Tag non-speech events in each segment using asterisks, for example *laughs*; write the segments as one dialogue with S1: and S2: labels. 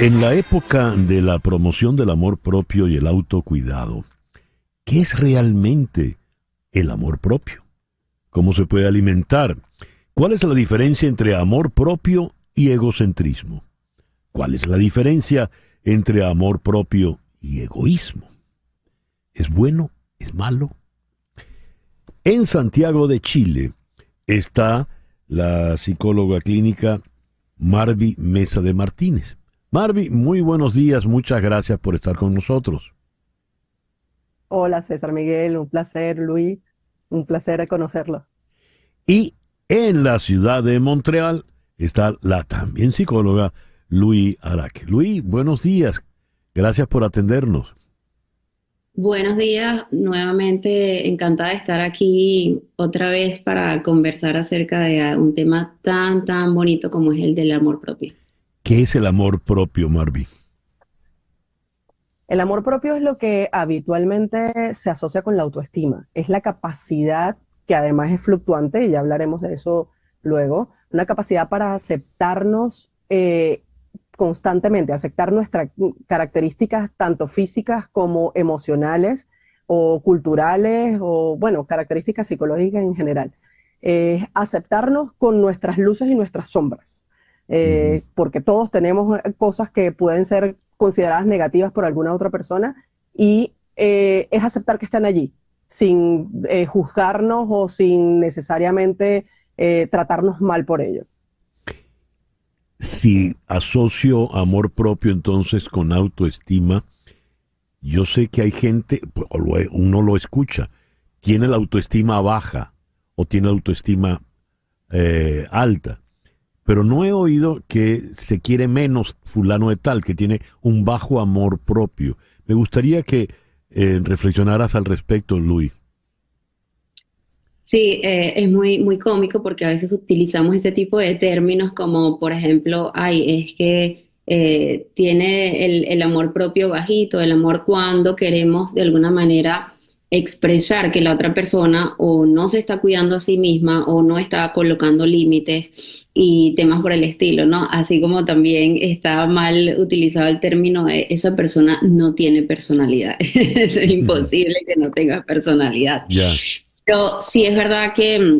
S1: En la época de la promoción del amor propio y el autocuidado, ¿qué es realmente el amor propio? ¿Cómo se puede alimentar? ¿Cuál es la diferencia entre amor propio y egocentrismo? ¿Cuál es la diferencia entre amor propio y egoísmo? ¿Es bueno? ¿Es malo? En Santiago de Chile está la psicóloga clínica Marvi Mesa de Martínez. Marvi, muy buenos días, muchas gracias por estar con nosotros.
S2: Hola César Miguel, un placer Luis, un placer conocerlo.
S1: Y en la ciudad de Montreal está la también psicóloga Luis Araque. Luis, buenos días, gracias por atendernos.
S3: Buenos días, nuevamente encantada de estar aquí otra vez para conversar acerca de un tema tan, tan bonito como es el del amor propio.
S1: ¿Qué es el amor propio, Marvi?
S2: El amor propio es lo que habitualmente se asocia con la autoestima. Es la capacidad, que además es fluctuante, y ya hablaremos de eso luego, una capacidad para aceptarnos eh, constantemente, aceptar nuestras características tanto físicas como emocionales o culturales o, bueno, características psicológicas en general. Es aceptarnos con nuestras luces y nuestras sombras. Eh, mm. porque todos tenemos eh, cosas que pueden ser consideradas negativas por alguna otra persona y eh, es aceptar que están allí, sin juzgarnos o sin necesariamente tratarnos mal por ello.
S1: Si asocio amor propio entonces con autoestima, yo sé que hay gente, pues, uno lo escucha, tiene la autoestima baja o tiene autoestima alta pero no he oído que se quiere menos fulano de tal, que tiene un bajo amor propio. Me gustaría que eh, reflexionaras al respecto, Luis.
S3: Sí, eh, es muy, muy cómico porque a veces utilizamos ese tipo de términos como, por ejemplo, ay, es que eh, tiene el amor propio bajito, el amor cuando queremos de alguna manera expresar que la otra persona o no se está cuidando a sí misma o no está colocando límites y temas por el estilo, ¿no? Así como también está mal utilizado el término de esa persona no tiene personalidad. *laughs* es imposible que no tenga personalidad. Pero sí es verdad que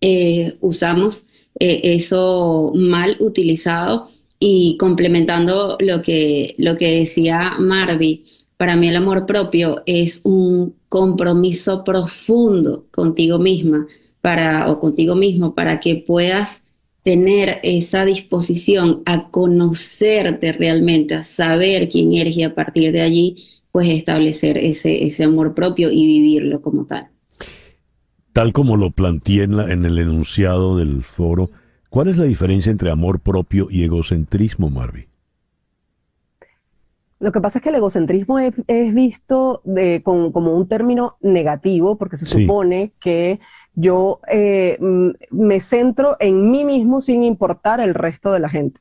S3: eh, usamos eh, eso mal utilizado y complementando lo que, lo que decía Marvi para mí el amor propio es un compromiso profundo contigo misma para, o contigo mismo para que puedas tener esa disposición a conocerte realmente, a saber quién eres y a partir de allí pues establecer ese, ese amor propio y vivirlo como tal.
S1: Tal como lo planteé en, en el enunciado del foro, ¿cuál es la diferencia entre amor propio y egocentrismo, Marvi?
S2: Lo que pasa es que el egocentrismo es, visto como un término negativo porque se supone que yo eh, me centro en mí mismo sin importar el resto de la gente.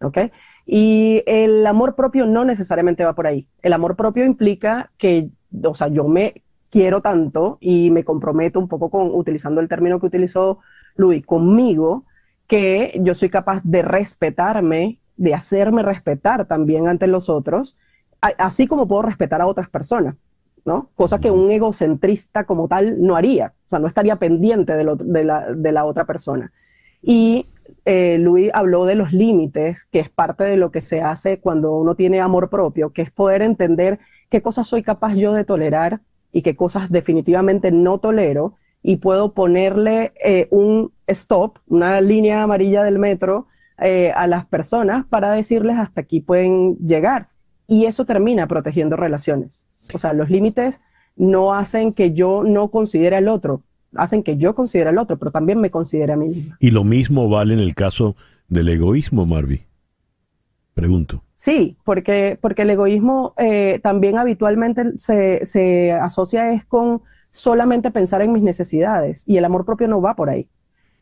S2: ¿Ok? Y el amor propio no necesariamente va por ahí. El amor propio implica que, o sea, yo me quiero tanto y me comprometo un poco con, utilizando el término que utilizó Luis, conmigo, que yo soy capaz de respetarme de hacerme respetar también ante los otros, así como puedo respetar a otras personas, ¿no? Cosa que un egocentrista como tal no haría, o sea, no estaría pendiente de, la, de la, otra persona. Y eh, Luis habló de los límites, que es parte de lo que se hace cuando uno tiene amor propio, que es poder entender qué cosas soy capaz yo de tolerar y qué cosas definitivamente no tolero y puedo ponerle eh, un stop, una línea amarilla del metro eh, a las personas para decirles hasta aquí pueden llegar. Y eso termina protegiendo relaciones. O sea, los límites no hacen que yo no considere al otro, hacen que yo considere al otro, pero también me considere a mí mismo.
S1: Y lo mismo vale en el caso del egoísmo, Marvi. Pregunto.
S2: Sí, porque, porque el egoísmo eh, también habitualmente se, se asocia es con solamente pensar en mis necesidades y el amor propio no va por ahí.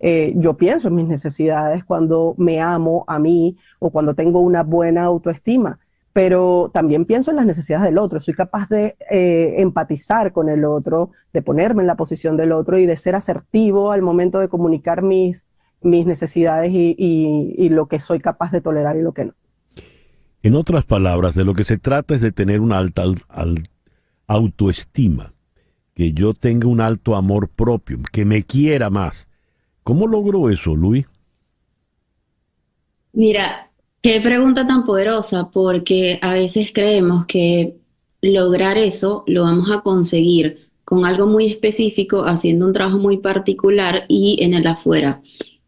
S2: Eh, yo pienso en mis necesidades cuando me amo a mí o cuando tengo una buena autoestima, pero también pienso en las necesidades del otro. Soy capaz de eh, empatizar con el otro, de ponerme en la posición del otro y de ser asertivo al momento de comunicar mis, mis necesidades y, y, lo que soy capaz de tolerar y lo que no.
S1: En otras palabras, de lo que se trata es de tener una alta autoestima, que yo tenga un alto amor propio, que me quiera más ¿Cómo logró eso, Luis?
S3: Mira, qué pregunta tan poderosa, porque a veces creemos que lograr eso lo vamos a conseguir con algo muy específico, haciendo un trabajo muy particular y en el afuera.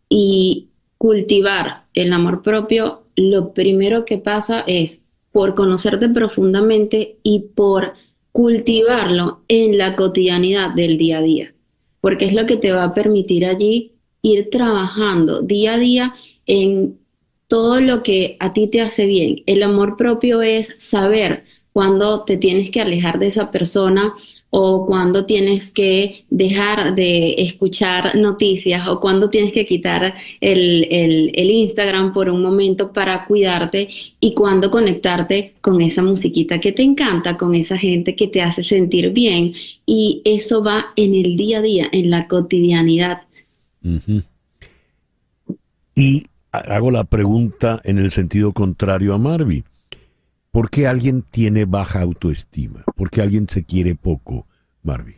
S3: Y cultivar el amor propio, lo primero que pasa es por conocerte profundamente y por cultivarlo en la cotidianidad del día a día, porque es lo que te va a permitir allí ir trabajando día a día en todo lo que a ti te hace bien. El amor propio es saber cuándo te tienes que alejar de esa persona o cuando tienes que dejar de escuchar noticias o cuando tienes que quitar el, el Instagram por un momento para cuidarte y cuando conectarte con esa musiquita que te encanta, con esa gente que te hace sentir bien. Y eso va en el día a día, en la cotidianidad.
S1: Y hago la pregunta en el sentido contrario a Marvin. ¿Por qué alguien tiene baja autoestima? ¿Por qué alguien se quiere poco, Marvin?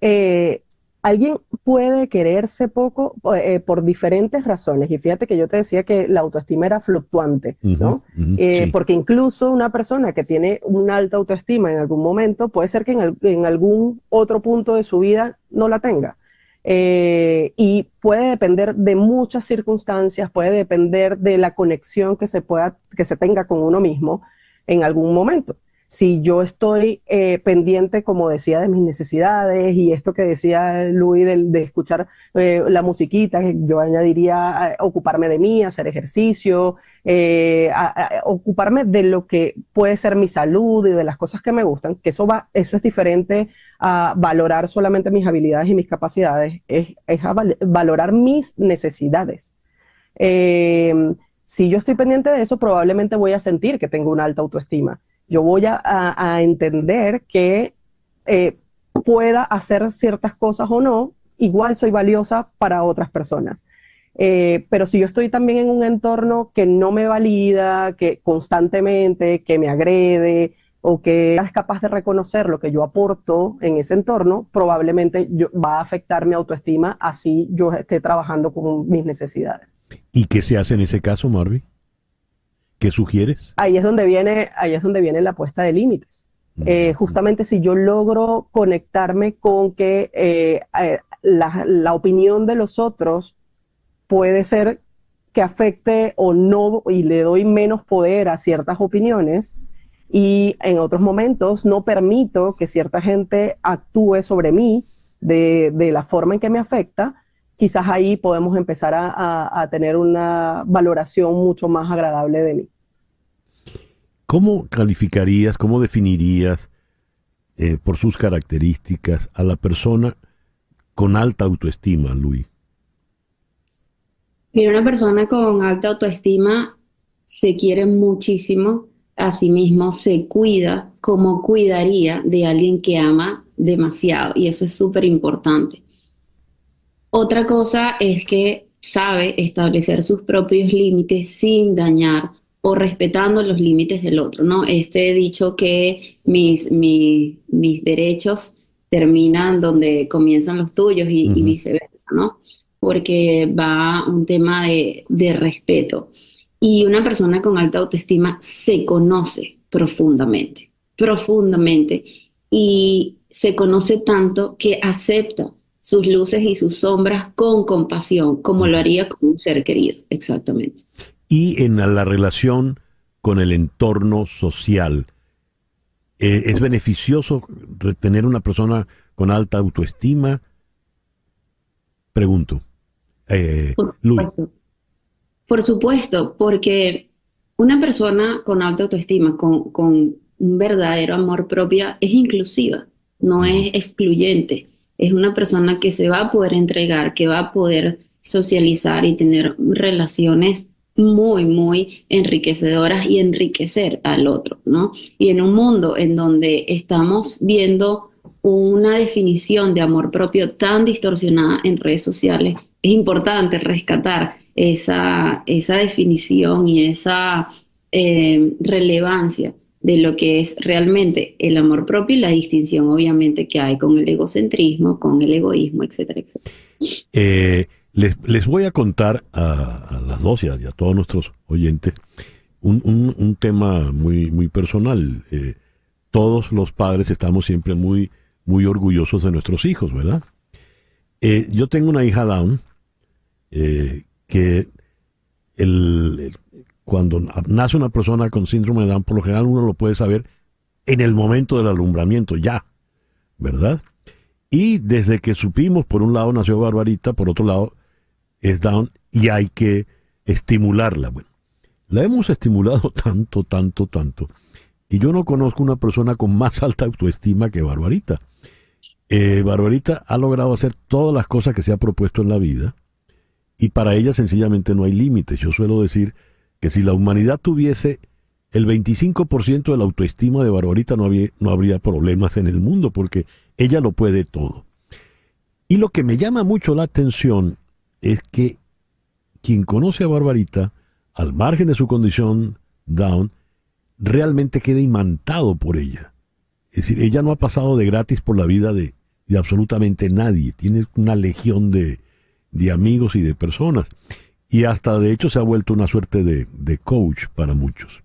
S2: Eh, alguien puede quererse poco eh, por diferentes razones. Y fíjate que yo te decía que la autoestima era fluctuante, ¿no? Eh, porque incluso una persona que tiene una alta autoestima en algún momento, puede ser que en algún otro punto de su vida no la tenga. Eh, y puede depender de muchas circunstancias, puede depender de la conexión que se pueda, que se tenga con uno mismo en algún momento si yo estoy eh, pendiente, como decía, de mis necesidades y esto que decía Luis de, escuchar eh, la musiquita, yo añadiría eh, ocuparme de mí, hacer ejercicio, ocuparme de lo que puede ser mi salud y de las cosas que me gustan, que eso va, eso es diferente a valorar solamente mis habilidades y mis capacidades, es, valorar mis necesidades si yo estoy pendiente de eso, probablemente voy a sentir que tengo una alta autoestima yo voy a, entender que eh, pueda hacer ciertas cosas o no, igual soy valiosa para otras personas. Eh, pero si yo estoy también en un entorno que no me valida, que constantemente, que me agrede o que es capaz de reconocer lo que yo aporto en ese entorno, probablemente va a afectar mi autoestima así yo esté trabajando con mis necesidades.
S1: ¿Y qué se hace en ese caso, Marvin? ¿Qué sugieres?
S2: Ahí es donde viene, ahí es donde viene la puesta de límites. Mm. Eh, justamente si yo logro conectarme con que eh, eh, la, opinión de los otros puede ser que afecte o no y le doy menos poder a ciertas opiniones y en otros momentos no permito que cierta gente actúe sobre mí de, la forma en que me afecta, quizás ahí podemos empezar a tener una valoración mucho más agradable de mí.
S1: ¿Cómo calificarías, cómo definirías eh, por sus características a la persona con alta autoestima, Luis?
S3: Mira, una persona con alta autoestima se quiere muchísimo a sí mismo, se cuida como cuidaría de alguien que ama demasiado y eso es súper importante. Otra cosa es que sabe establecer sus propios límites sin dañar o respetando los límites del otro, ¿no? Este dicho que mis, derechos terminan donde comienzan los tuyos y, viceversa, ¿no? Porque va un tema de, de respeto. Y una persona con alta autoestima se conoce profundamente, profundamente, y se conoce tanto que acepta sus luces y sus sombras con compasión, como lo haría con un ser querido, exactamente
S1: y en la relación con el entorno social. Eh, ¿Es beneficioso tener una persona con alta autoestima? Pregunto. Eh,
S3: por, supuesto. porque una persona con alta autoestima, con, un verdadero amor propio, es inclusiva, no mm. es excluyente. Es una persona que se va a poder entregar, que va a poder socializar y tener relaciones muy, muy enriquecedoras y enriquecer al otro, ¿no? Y en un mundo en donde estamos viendo una definición de amor propio tan distorsionada en redes sociales, es importante rescatar esa, esa definición y esa eh, relevancia de lo que es realmente el amor propio y la distinción obviamente que hay con el egocentrismo, con el egoísmo, etcétera, etcétera.
S1: Eh, les, voy a contar a, las dos y a, todos nuestros oyentes un, tema muy, muy personal. Eh, todos los padres estamos siempre muy, muy orgullosos de nuestros hijos, ¿verdad? Eh, yo tengo una hija Down eh, que cuando nace una persona con síndrome de Down, por lo general uno lo puede saber en el momento del alumbramiento, ya, ¿verdad? Y desde que supimos, por un lado nació Barbarita, por otro lado es down y hay que estimularla. Bueno, la hemos estimulado *laughs* tanto, tanto, tanto. Y yo no conozco una persona con más alta autoestima que Barbarita. Eh, Barbarita ha logrado hacer todas las cosas que se ha propuesto en la vida y para ella sencillamente no hay límites. Yo suelo decir que si la humanidad tuviese el 25% de la autoestima de Barbarita no, no habría problemas en el mundo porque ella lo puede todo. Y lo que me llama mucho la atención es que quien conoce a Barbarita, al margen de su condición down, realmente queda imantado por ella. Es decir, ella no ha pasado de gratis por la vida de, absolutamente nadie. Tiene una legión de, amigos y de personas. Y hasta de hecho se ha vuelto una suerte de, de coach para muchos.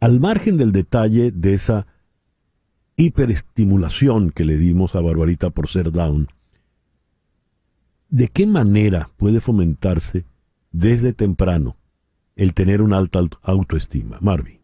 S1: Al margen del detalle de esa hiperestimulación que le dimos a Barbarita por ser down, ¿De qué manera puede fomentarse desde temprano el tener una alta autoestima? Marvin.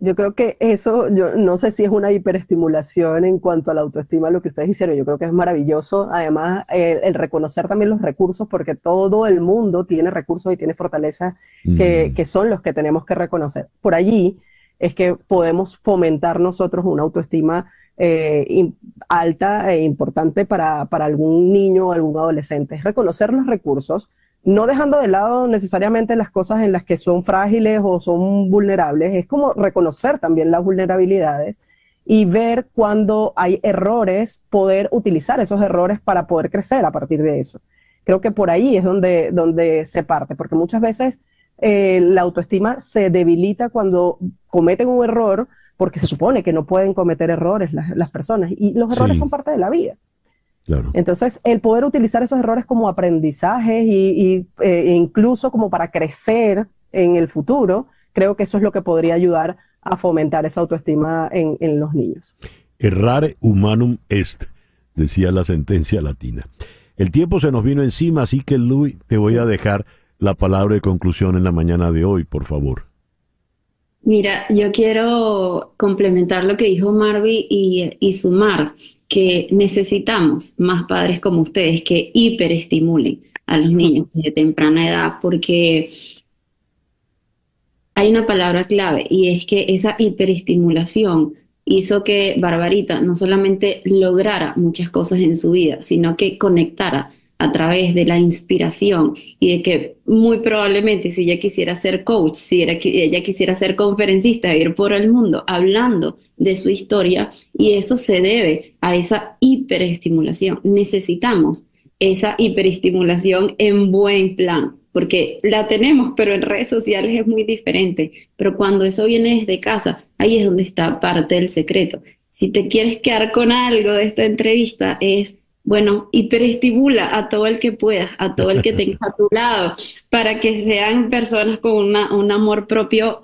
S2: Yo creo que eso, yo no sé si es una hiperestimulación en cuanto a la autoestima, lo que ustedes hicieron, yo creo que es maravilloso. Además, el, reconocer también los recursos, porque todo el mundo tiene recursos y tiene fortalezas mm. que son los que tenemos que reconocer. Por allí, es que podemos fomentar nosotros una autoestima eh, alta e importante para, para algún niño o algún adolescente. Es reconocer los recursos, no dejando de lado necesariamente las cosas en las que son frágiles o son vulnerables, es como reconocer también las vulnerabilidades y ver cuando hay errores, poder utilizar esos errores para poder crecer a partir de eso. Creo que por ahí es donde, donde se parte, porque muchas veces eh, la autoestima se debilita cuando cometen un error, porque se supone que no pueden cometer errores las, personas, y los errores son parte de la vida. Entonces, el poder utilizar esos errores como aprendizajes y, eh, incluso como para crecer en el futuro, creo que eso es lo que podría ayudar a fomentar esa autoestima en, en los niños.
S1: Errare humanum est, decía la sentencia latina. El tiempo se nos vino encima, así que Luis, te voy a dejar la palabra de conclusión en la mañana de hoy, por favor.
S3: Mira, yo quiero complementar lo que dijo Marvi y, sumar que necesitamos más padres como ustedes que hiperestimulen a los niños de temprana edad, porque hay una palabra clave y es que esa hiperestimulación hizo que Barbarita no solamente lograra muchas cosas en su vida, sino que conectara a través de la inspiración y de que muy probablemente si ella quisiera ser coach, si era, ella quisiera ser conferencista, ir por el mundo hablando de su historia y eso se debe a esa hiperestimulación. Necesitamos esa hiperestimulación en buen plan, porque la tenemos, pero en redes sociales es muy diferente. Pero cuando eso viene desde casa, ahí es donde está parte del secreto. Si te quieres quedar con algo de esta entrevista es bueno, y hiperestimula a todo el que pueda, a todo el que tenga *laughs* a tu lado, para que sean personas con un amor propio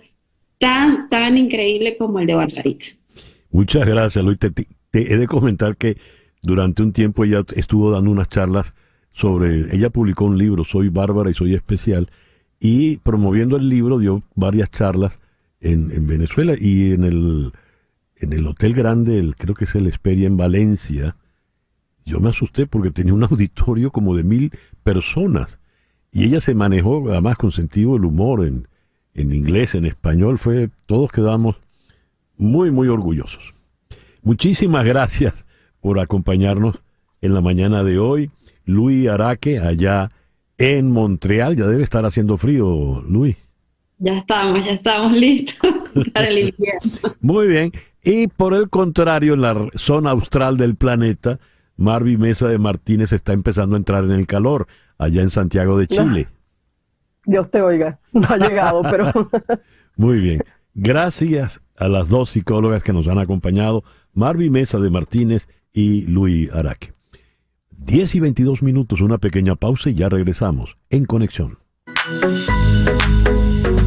S3: tan, tan increíble como el de Barbarita.
S1: Muchas gracias, Luis. Te, he de comentar que durante un tiempo ella estuvo dando unas charlas sobre, ella publicó un libro, Soy Bárbara y Soy Especial, y promoviendo el libro dio varias charlas en, Venezuela y en el, en el Hotel Grande, el, creo que es el Esperia en Valencia, yo me asusté porque tenía un *laughs* auditorio como de mil personas. Y ella se manejó además con sentido del humor en, en inglés, en español. Fue, todos quedamos muy, muy orgullosos. Muchísimas gracias por acompañarnos en la mañana de hoy. Luis Araque, allá en Montreal. Ya debe estar haciendo frío, Luis.
S3: Ya estamos, ya estamos listos *laughs* para el invierno.
S1: Muy bien. Y por el contrario, en la zona austral del planeta, Marvi Mesa de Martínez está empezando a entrar en el calor allá en Santiago de Chile.
S2: Dios te oiga, no ha llegado, pero... *laughs*
S1: Muy bien. Gracias a las dos psicólogas que nos han acompañado, Marvi Mesa de Martínez y Luis Araque. 10 y 22 minutos, una pequeña pausa y ya regresamos en conexión.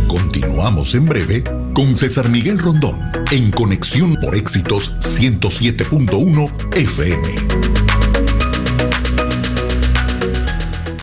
S1: Continuamos en breve con César Miguel Rondón en Conexión por Éxitos 107.1 FM.